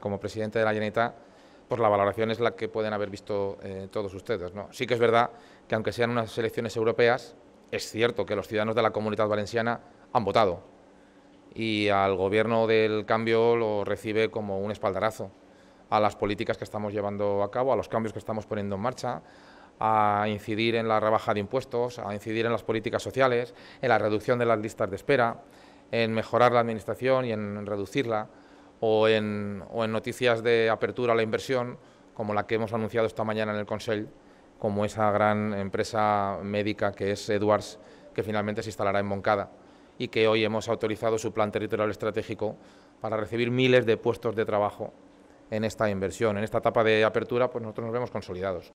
como presidente de la Generalitat, pues la valoración es la que pueden haber visto eh, todos ustedes. Sí que es verdad que aunque sean unas elecciones europeas, es cierto que los ciudadanos de la comunidad valenciana han votado y al gobierno del cambio lo recibe como un espaldarazo a las políticas que estamos llevando a cabo, a los cambios que estamos poniendo en marcha, a incidir en la rebaja de impuestos, a incidir en las políticas sociales, en la reducción de las listas de espera, en mejorar la administración y en reducirla o en, noticias de apertura a la inversión, como la que hemos anunciado esta mañana en el Consell, como esa gran empresa médica que es Edwards, que finalmente se instalará en Moncada y que hoy hemos autorizado su plan territorial estratégico para recibir miles de puestos de trabajo en esta inversión. En esta etapa de apertura, pues nosotros nos vemos consolidados.